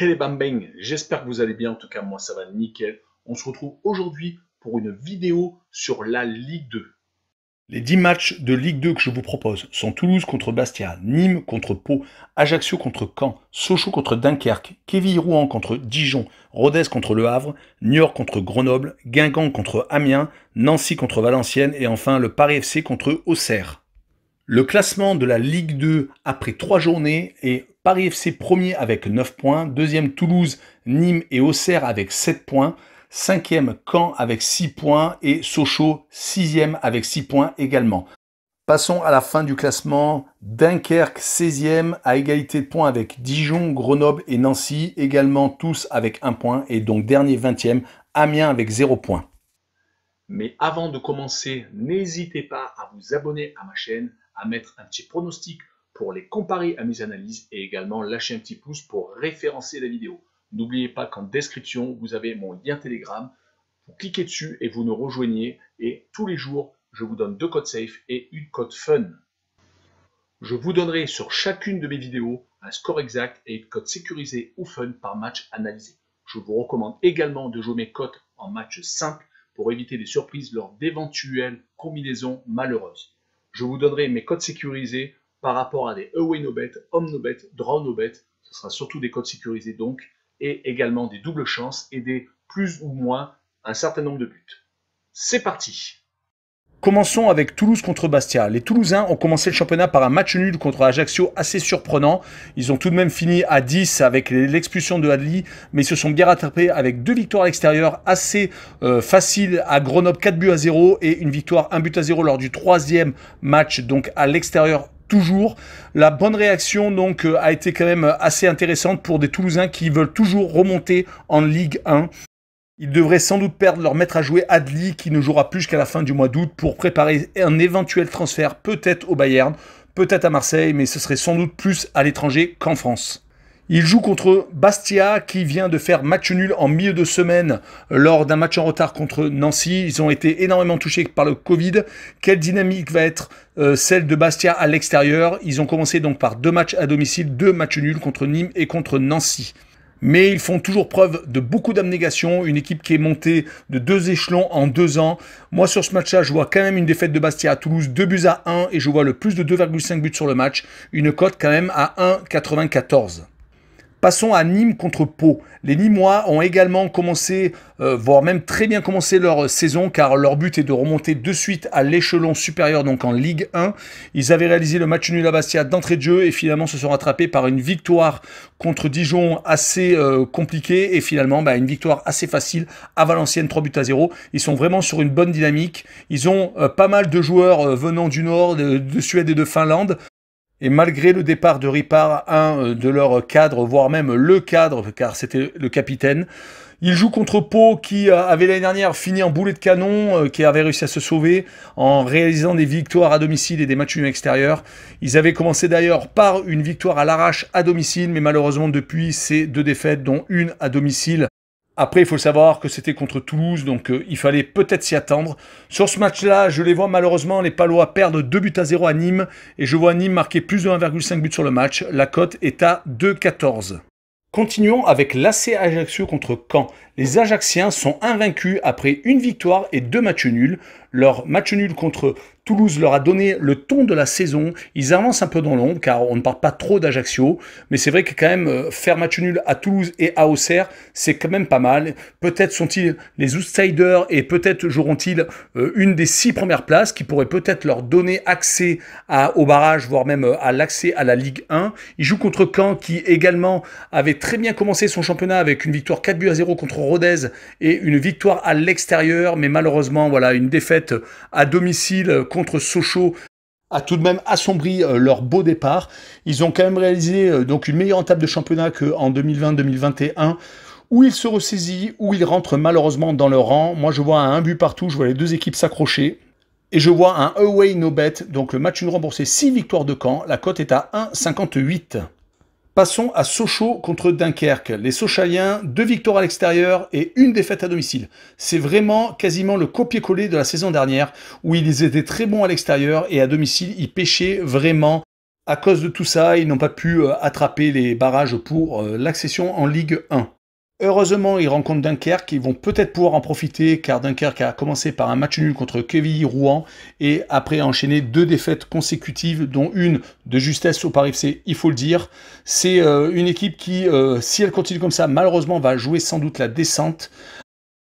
Hey les bam bang, j'espère que vous allez bien, en tout cas moi ça va nickel. On se retrouve aujourd'hui pour une vidéo sur la Ligue 2. Les 10 matchs de Ligue 2 que je vous propose sont Toulouse contre Bastia, Nîmes contre Pau, Ajaccio contre Caen, Sochaux contre Dunkerque, quéville rouen contre Dijon, Rodez contre Le Havre, Niort contre Grenoble, Guingamp contre Amiens, Nancy contre Valenciennes et enfin le Paris FC contre Auxerre. Le classement de la Ligue 2 après 3 journées est Paris FC premier avec 9 points, deuxième Toulouse, Nîmes et Auxerre avec 7 points, cinquième Caen avec 6 points et Sochaux sixième avec 6 points également. Passons à la fin du classement. Dunkerque 16e à égalité de points avec Dijon, Grenoble et Nancy, également tous avec 1 point et donc dernier 20e, Amiens avec 0 point. Mais avant de commencer, n'hésitez pas à vous abonner à ma chaîne, à mettre un petit pronostic pour les comparer à mes analyses et également lâcher un petit pouce pour référencer la vidéo. N'oubliez pas qu'en description, vous avez mon lien Telegram. Vous cliquez dessus et vous nous rejoignez. Et tous les jours, je vous donne deux codes safe et une code fun. Je vous donnerai sur chacune de mes vidéos un score exact et une code sécurisée ou fun par match analysé. Je vous recommande également de jouer mes codes en match simple pour éviter des surprises lors d'éventuelles combinaisons malheureuses. Je vous donnerai mes codes sécurisés par rapport à des away no bet, home no bet, draw no bet. Ce sera surtout des codes sécurisés donc, et également des doubles chances et des plus ou moins un certain nombre de buts. C'est parti Commençons avec Toulouse contre Bastia. Les Toulousains ont commencé le championnat par un match nul contre Ajaccio assez surprenant. Ils ont tout de même fini à 10 avec l'expulsion de Adli, mais ils se sont bien rattrapés avec deux victoires à l'extérieur assez euh, faciles à Grenoble 4 buts à 0 et une victoire 1 but à 0 lors du troisième match donc à l'extérieur toujours. La bonne réaction donc euh, a été quand même assez intéressante pour des Toulousains qui veulent toujours remonter en Ligue 1. Ils devraient sans doute perdre leur maître à jouer Adli qui ne jouera plus jusqu'à la fin du mois d'août pour préparer un éventuel transfert peut-être au Bayern, peut-être à Marseille, mais ce serait sans doute plus à l'étranger qu'en France. Il joue contre Bastia qui vient de faire match nul en milieu de semaine lors d'un match en retard contre Nancy. Ils ont été énormément touchés par le Covid. Quelle dynamique va être euh, celle de Bastia à l'extérieur Ils ont commencé donc par deux matchs à domicile, deux matchs nuls contre Nîmes et contre Nancy mais ils font toujours preuve de beaucoup d'abnégation, une équipe qui est montée de deux échelons en deux ans. Moi sur ce match-là, je vois quand même une défaite de Bastia à Toulouse, Deux buts à 1, et je vois le plus de 2,5 buts sur le match, une cote quand même à 1,94. Passons à Nîmes contre Pau. Les Nîmois ont également commencé, euh, voire même très bien commencé leur euh, saison, car leur but est de remonter de suite à l'échelon supérieur, donc en Ligue 1. Ils avaient réalisé le match nul à Bastia d'entrée de jeu et finalement se sont rattrapés par une victoire contre Dijon assez euh, compliquée et finalement bah, une victoire assez facile à Valenciennes, 3 buts à 0. Ils sont vraiment sur une bonne dynamique. Ils ont euh, pas mal de joueurs venant du Nord, de, de Suède et de Finlande. Et malgré le départ de Ripard, un euh, de leur cadre, voire même le cadre, car c'était le capitaine, ils jouent contre Pau qui euh, avait l'année dernière fini en boulet de canon, euh, qui avait réussi à se sauver en réalisant des victoires à domicile et des matchs extérieurs. Ils avaient commencé d'ailleurs par une victoire à l'arrache à domicile, mais malheureusement depuis ces deux défaites, dont une à domicile après, il faut savoir que c'était contre Toulouse, donc euh, il fallait peut-être s'y attendre. Sur ce match-là, je les vois malheureusement, les Palois perdent 2 buts à 0 à Nîmes, et je vois Nîmes marquer plus de 1,5 buts sur le match. La cote est à 2,14. Continuons avec l'AC Ajaccio contre Caen. Les Ajacciens sont invaincus après une victoire et deux matchs nuls. Leur match nul contre Toulouse leur a donné le ton de la saison. Ils avancent un peu dans l'ombre car on ne parle pas trop d'Ajaccio. Mais c'est vrai que quand même euh, faire match nul à Toulouse et à Auxerre, c'est quand même pas mal. Peut-être sont-ils les outsiders et peut-être joueront-ils euh, une des six premières places qui pourrait peut-être leur donner accès au barrage, voire même euh, à l'accès à la Ligue 1. Ils jouent contre Caen qui également avait très bien commencé son championnat avec une victoire 4 buts à 0 contre Rodez et une victoire à l'extérieur. Mais malheureusement, voilà, une défaite à domicile contre Sochaux a tout de même assombri euh, leur beau départ. Ils ont quand même réalisé euh, donc une meilleure table de championnat qu'en 2020-2021 où ils se ressaisissent où ils rentrent malheureusement dans leur rang. Moi, je vois un but partout, je vois les deux équipes s'accrocher. Et je vois un away no bet, donc le match nous remboursé, 6 victoires de camp. La cote est à 1,58. Passons à Sochaux contre Dunkerque. Les Sochaliens, deux victoires à l'extérieur et une défaite à domicile. C'est vraiment quasiment le copier-coller de la saison dernière où ils étaient très bons à l'extérieur et à domicile, ils pêchaient vraiment. À cause de tout ça, ils n'ont pas pu euh, attraper les barrages pour euh, l'accession en Ligue 1. Heureusement, ils rencontrent Dunkerque, ils vont peut-être pouvoir en profiter car Dunkerque a commencé par un match nul contre Quevilly Rouen et après a enchaîné deux défaites consécutives, dont une de justesse au Paris FC, il faut le dire. C'est euh, une équipe qui, euh, si elle continue comme ça, malheureusement va jouer sans doute la descente.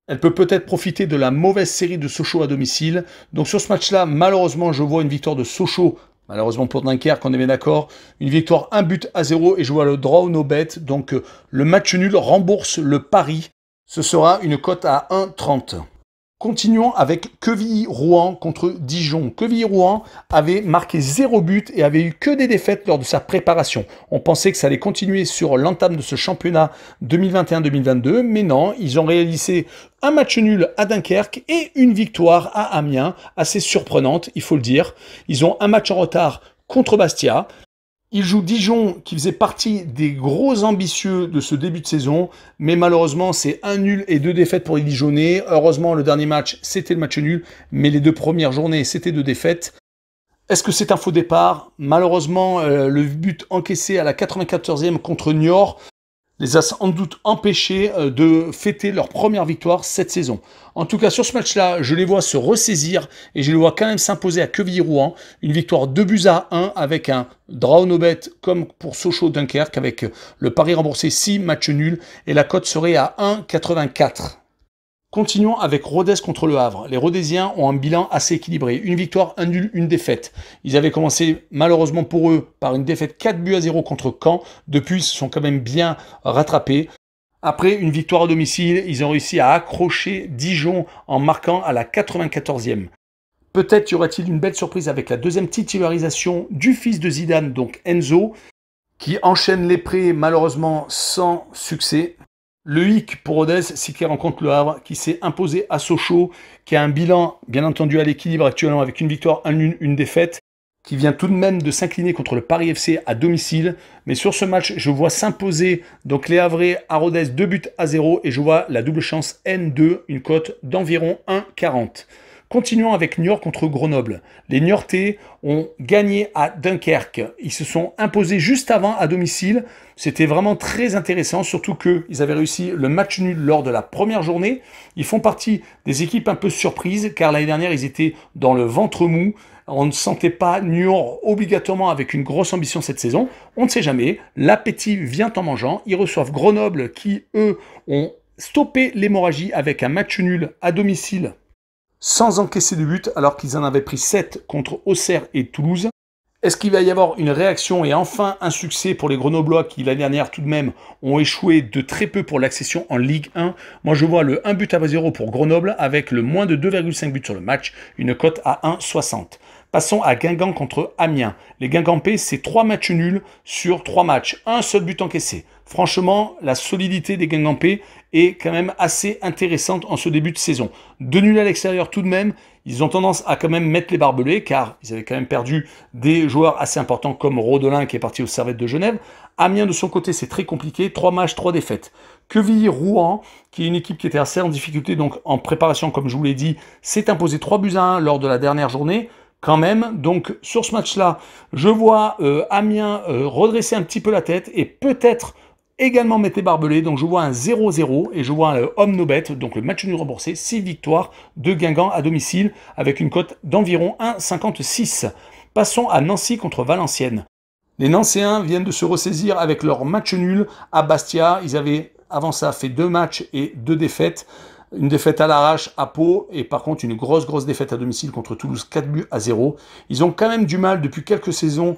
Elle peut peut-être profiter de la mauvaise série de Sochaux à domicile. Donc sur ce match-là, malheureusement, je vois une victoire de Sochaux Malheureusement pour Dunkerque, on est bien d'accord, une victoire un but à 0 et joue à le draw no bet. Donc euh, le match nul rembourse le pari. Ce sera une cote à 1,30. Continuons avec Quevilly-Rouen contre Dijon. Quevilly-Rouen avait marqué zéro but et avait eu que des défaites lors de sa préparation. On pensait que ça allait continuer sur l'entame de ce championnat 2021-2022, mais non, ils ont réalisé un match nul à Dunkerque et une victoire à Amiens, assez surprenante, il faut le dire. Ils ont un match en retard contre Bastia. Il joue Dijon, qui faisait partie des gros ambitieux de ce début de saison, mais malheureusement, c'est un nul et deux défaites pour les Dijonnais. Heureusement, le dernier match, c'était le match nul, mais les deux premières journées, c'était deux défaites. Est-ce que c'est un faux départ Malheureusement, euh, le but encaissé à la 94e contre Niort les a sans doute empêchés euh, de fêter leur première victoire cette saison. En tout cas, sur ce match-là, je les vois se ressaisir et je les vois quand même s'imposer à Quevilly-Rouen. Une victoire 2 buts à 1 avec un draw no bet comme pour Sochaux-Dunkerque avec le pari remboursé 6 matchs nuls et la cote serait à 1,84. Continuons avec Rhodes contre le Havre. Les Rodésiens ont un bilan assez équilibré. Une victoire, un nul, une défaite. Ils avaient commencé malheureusement pour eux par une défaite 4 buts à 0 contre Caen. Depuis, ils se sont quand même bien rattrapés. Après une victoire à domicile, ils ont réussi à accrocher Dijon en marquant à la 94e. Peut-être y aura-t-il une belle surprise avec la deuxième titularisation du fils de Zidane, donc Enzo, qui enchaîne les prêts malheureusement sans succès. Le hic pour Rodez, c'est qu'il rencontre le Havre, qui s'est imposé à Sochaux, qui a un bilan, bien entendu, à l'équilibre actuellement, avec une victoire, une, une défaite, qui vient tout de même de s'incliner contre le Paris FC à domicile. Mais sur ce match, je vois s'imposer donc les Havrais à Rodez 2 buts à 0 et je vois la double chance N2, une cote d'environ 1,40. Continuons avec Niort contre Grenoble. Les Niortais ont gagné à Dunkerque. Ils se sont imposés juste avant à domicile. C'était vraiment très intéressant, surtout qu'ils avaient réussi le match nul lors de la première journée. Ils font partie des équipes un peu surprises, car l'année dernière, ils étaient dans le ventre mou. On ne sentait pas Niort obligatoirement avec une grosse ambition cette saison. On ne sait jamais. L'appétit vient en mangeant. Ils reçoivent Grenoble, qui, eux, ont stoppé l'hémorragie avec un match nul à domicile sans encaisser de but alors qu'ils en avaient pris 7 contre Auxerre et Toulouse. Est-ce qu'il va y avoir une réaction et enfin un succès pour les Grenoblois qui l'année dernière tout de même ont échoué de très peu pour l'accession en Ligue 1 Moi je vois le 1 but à 0 pour Grenoble avec le moins de 2,5 buts sur le match, une cote à 1,60. Passons à Guingamp contre Amiens. Les Guingampais, c'est trois matchs nuls sur trois matchs. Un seul but encaissé. Franchement, la solidité des Guingampais est quand même assez intéressante en ce début de saison. Deux nuls à l'extérieur tout de même, ils ont tendance à quand même mettre les barbelés car ils avaient quand même perdu des joueurs assez importants comme Rodelin qui est parti au Servette de Genève. Amiens de son côté, c'est très compliqué, trois matchs, trois défaites. queville rouen qui est une équipe qui était assez en difficulté donc en préparation comme je vous l'ai dit, s'est imposé 3 buts à 1 lors de la dernière journée quand même. Donc sur ce match-là, je vois euh, Amiens euh, redresser un petit peu la tête et peut-être également mettez barbelé. Donc je vois un 0-0 et je vois un euh, homme no bet, donc le match nul remboursé, 6 victoires de Guingamp à domicile avec une cote d'environ 1,56. Passons à Nancy contre Valenciennes. Les Nancéens viennent de se ressaisir avec leur match nul à Bastia. Ils avaient avant ça fait deux matchs et deux défaites. Une défaite à l'arrache à Pau et par contre une grosse grosse défaite à domicile contre Toulouse 4 buts à 0. Ils ont quand même du mal depuis quelques saisons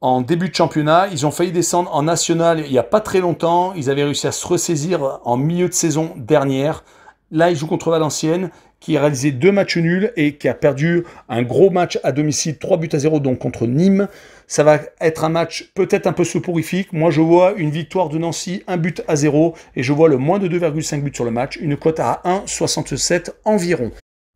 en début de championnat. Ils ont failli descendre en national il n'y a pas très longtemps. Ils avaient réussi à se ressaisir en milieu de saison dernière. Là, il joue contre Valenciennes, qui a réalisé deux matchs nuls et qui a perdu un gros match à domicile, 3 buts à 0, donc contre Nîmes. Ça va être un match peut-être un peu soporifique. Moi, je vois une victoire de Nancy, un but à 0, et je vois le moins de 2,5 buts sur le match, une cote à 1,67 environ.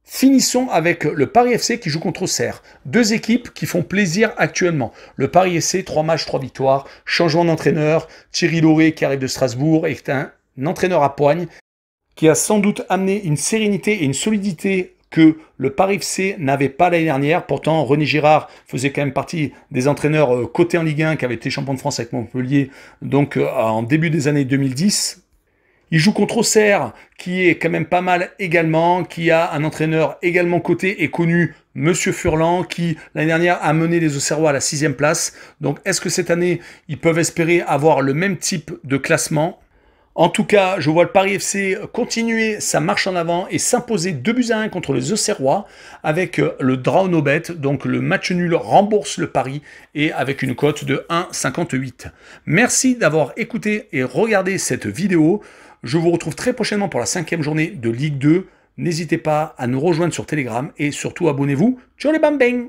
Finissons avec le Paris FC qui joue contre Serres. Deux équipes qui font plaisir actuellement. Le Paris FC, 3 matchs, 3 victoires. Changement d'entraîneur. Thierry Lauré qui arrive de Strasbourg, est un entraîneur à poigne qui a sans doute amené une sérénité et une solidité que le Paris FC n'avait pas l'année dernière. Pourtant, René Girard faisait quand même partie des entraîneurs euh, cotés en Ligue 1 qui avait été champion de France avec Montpellier donc euh, en début des années 2010. Il joue contre Auxerre, qui est quand même pas mal également, qui a un entraîneur également coté et connu, Monsieur Furlan, qui l'année dernière a mené les Auxerrois à la sixième place. Donc est-ce que cette année, ils peuvent espérer avoir le même type de classement en tout cas, je vois le Paris FC continuer sa marche en avant et s'imposer 2 buts à 1 contre les Auxerrois avec euh, le draw no bet, donc le match nul rembourse le pari et avec une cote de 1,58. Merci d'avoir écouté et regardé cette vidéo. Je vous retrouve très prochainement pour la cinquième journée de Ligue 2. N'hésitez pas à nous rejoindre sur Telegram et surtout abonnez-vous. Ciao les bambins